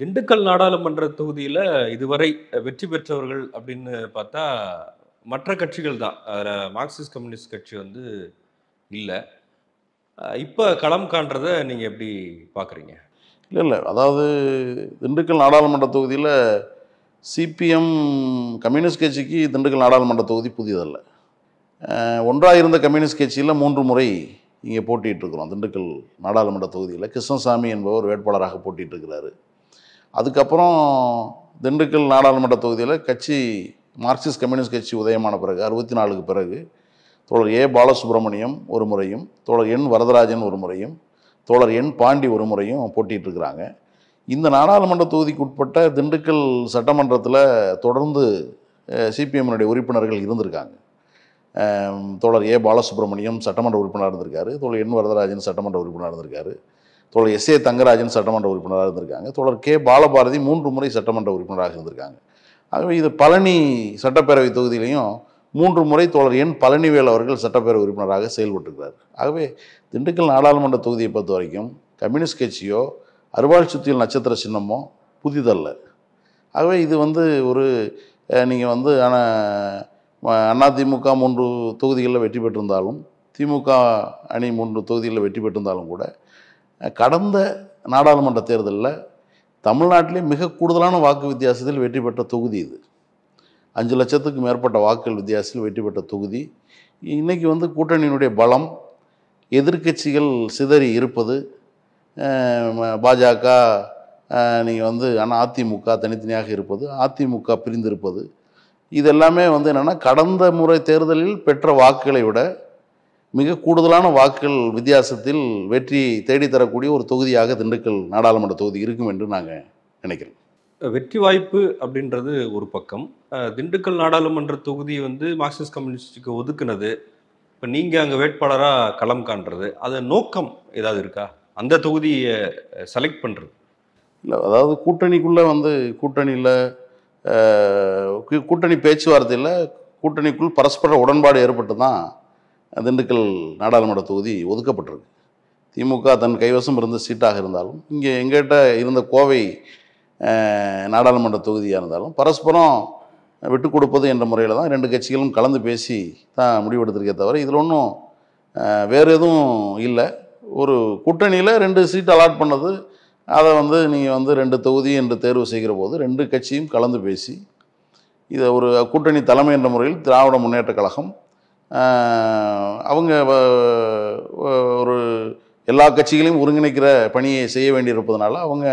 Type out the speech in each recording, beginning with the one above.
திண்டுக்கல் நாடாளுமன்ற தொகுதியில் இதுவரை வெற்றி பெற்றவர்கள் அப்படின்னு பார்த்தா மற்ற கட்சிகள் தான் அதில் மார்க்சிஸ்ட் கம்யூனிஸ்ட் கட்சி வந்து இல்லை இப்போ களம் காண்றதை நீங்கள் எப்படி பார்க்குறீங்க இல்லை இல்லை அதாவது திண்டுக்கல் நாடாளுமன்ற தொகுதியில் சிபிஎம் கம்யூனிஸ்ட் கட்சிக்கு திண்டுக்கல் நாடாளுமன்ற தொகுதி புதியதல்ல ஒன்றாக இருந்த கம்யூனிஸ்ட் கட்சியில் மூன்று முறை இங்கே போட்டிகிட்டு இருக்கிறோம் திண்டுக்கல் நாடாளுமன்ற தொகுதியில் கிருஷ்ணசாமி என்பவர் வேட்பாளராக போட்டிகிட்டு இருக்கிறாரு அதுக்கப்புறம் திண்டுக்கல் நாடாளுமன்ற தொகுதியில் கட்சி மார்க்சிஸ்ட் கம்யூனிஸ்ட் கட்சி உதயமான பிறகு அறுபத்தி நாலுக்கு பிறகு தோழர் ஏ பாலசுப்ரமணியம் ஒரு முறையும் தோழர் என் வரதராஜன் ஒரு முறையும் தோழர் என் பாண்டி ஒரு முறையும் போட்டிகிட்ருக்கிறாங்க இந்த நாடாளுமன்ற தொகுதிக்கு உட்பட்ட திண்டுக்கல் சட்டமன்றத்தில் தொடர்ந்து சிபிஎம்னுடைய உறுப்பினர்கள் இருந்திருக்காங்க தோழர் ஏ பாலசுப்ரமணியம் சட்டமன்ற உறுப்பினராக இருந்திருக்காரு தோழர் என் வரதராஜன் சட்டமன்ற உறுப்பினராக இருந்திருக்காரு தோழர் எஸ் ஏ தங்கராஜன் சட்டமன்ற உறுப்பினராக இருந்திருக்காங்க தோழர் கே பாலபாரதி மூன்று முறை சட்டமன்ற உறுப்பினராக இருந்திருக்காங்க ஆகவே இது பழனி சட்டப்பேரவை தொகுதியிலையும் மூன்று முறை தோழர் என் பழனிவேல் அவர்கள் சட்டப்பேரவை உறுப்பினராக செயல்பட்டுக்கிறார் ஆகவே திண்டுக்கல் நாடாளுமன்ற தொகுதியை பொறுத்த வரைக்கும் கம்யூனிஸ்ட் கட்சியோ அருவாள் சுத்தியல் நட்சத்திர சின்னமோ புதிதல்ல ஆகவே இது வந்து ஒரு நீங்கள் வந்து ஆனால் அதிமுக மூன்று தொகுதிகளில் வெற்றி பெற்றிருந்தாலும் திமுக அணி மூன்று தொகுதிகளில் வெற்றி பெற்றிருந்தாலும் கூட கடந்த நாடாளுமன்ற தேர்தலில் தமிழ்நாட்டிலே மிக கூடுதலான வாக்கு வித்தியாசத்தில் வெற்றி பெற்ற தொகுதி இது அஞ்சு லட்சத்துக்கு மேற்பட்ட வாக்குகள் வித்தியாசத்தில் வெற்றி பெற்ற தொகுதி இன்றைக்கி வந்து கூட்டணியினுடைய பலம் எதிர்கட்சிகள் சிதறி இருப்பது பாஜக நீங்கள் வந்து ஆனால் அதிமுக தனித்தனியாக இருப்பது அதிமுக பிரிந்திருப்பது இதெல்லாமே வந்து என்னென்னா கடந்த முறை தேர்தலில் பெற்ற வாக்குகளை விட மிக கூடுதலான வாக்குகள் வித்தியாசத்தில் வெற்றி தேடித்தரக்கூடிய ஒரு தொகுதியாக திண்டுக்கல் நாடாளுமன்ற தொகுதி இருக்கும் என்று நாங்கள் நினைக்கிறோம் வெற்றி வாய்ப்பு அப்படின்றது ஒரு பக்கம் திண்டுக்கல் நாடாளுமன்ற தொகுதி வந்து மார்க்சிஸ்ட் கம்யூனிஸ்டுக்கு ஒதுக்குனது இப்போ நீங்கள் அங்கே வேட்பாளராக களம் காண்றது அது நோக்கம் ஏதாவது இருக்கா அந்த தொகுதியை செலக்ட் பண்ணுறது இல்லை அதாவது கூட்டணிக்குள்ளே வந்து கூட்டணியில் கூட்டணி பேச்சுவார்த்தையில் கூட்டணிக்குள் பரஸ்பர உடன்பாடு ஏற்பட்டு தான் திண்டுக்கல் நாடாளுமன்ற தொகுதி ஒதுக்கப்பட்டிருக்கு திமுக தன் கைவசம் இருந்த சீட்டாக இருந்தாலும் இங்கே எங்கிட்ட இருந்த கோவை நாடாளுமன்ற தொகுதியாக இருந்தாலும் பரஸ்பரம் விட்டு கொடுப்பது என்ற முறையில் தான் ரெண்டு கட்சிகளும் கலந்து பேசி தான் முடிவெடுத்திருக்கே தவிர இதில் ஒன்றும் வேறு எதுவும் இல்லை ஒரு கூட்டணியில் ரெண்டு சீட் அலாட் பண்ணது அதை வந்து நீங்கள் வந்து ரெண்டு தொகுதி என்று தேர்வு செய்கிற போது ரெண்டு கட்சியும் கலந்து பேசி இதை ஒரு கூட்டணி தலைமை என்ற முறையில் திராவிட முன்னேற்ற கழகம் அவங்க ஒரு எல்லா கட்சிகளையும் ஒருங்கிணைக்கிற பணியை செய்ய வேண்டியிருப்பதனால அவங்க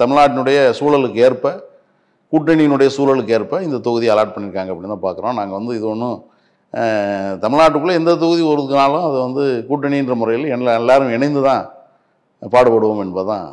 தமிழ்நாட்டினுடைய சூழலுக்கு ஏற்ப கூட்டணியினுடைய சூழலுக்கு ஏற்ப இந்த தொகுதியை அலாட் பண்ணியிருக்காங்க அப்படின்னு தான் பார்க்குறோம் நாங்கள் வந்து இது ஒன்றும் தமிழ்நாட்டுக்குள்ளே எந்த தொகுதி ஒருதுக்குனாலும் அது வந்து கூட்டணின்ற முறையில் எல்லாரும் இணைந்து தான் பாடுபடுவோம் என்பதுதான்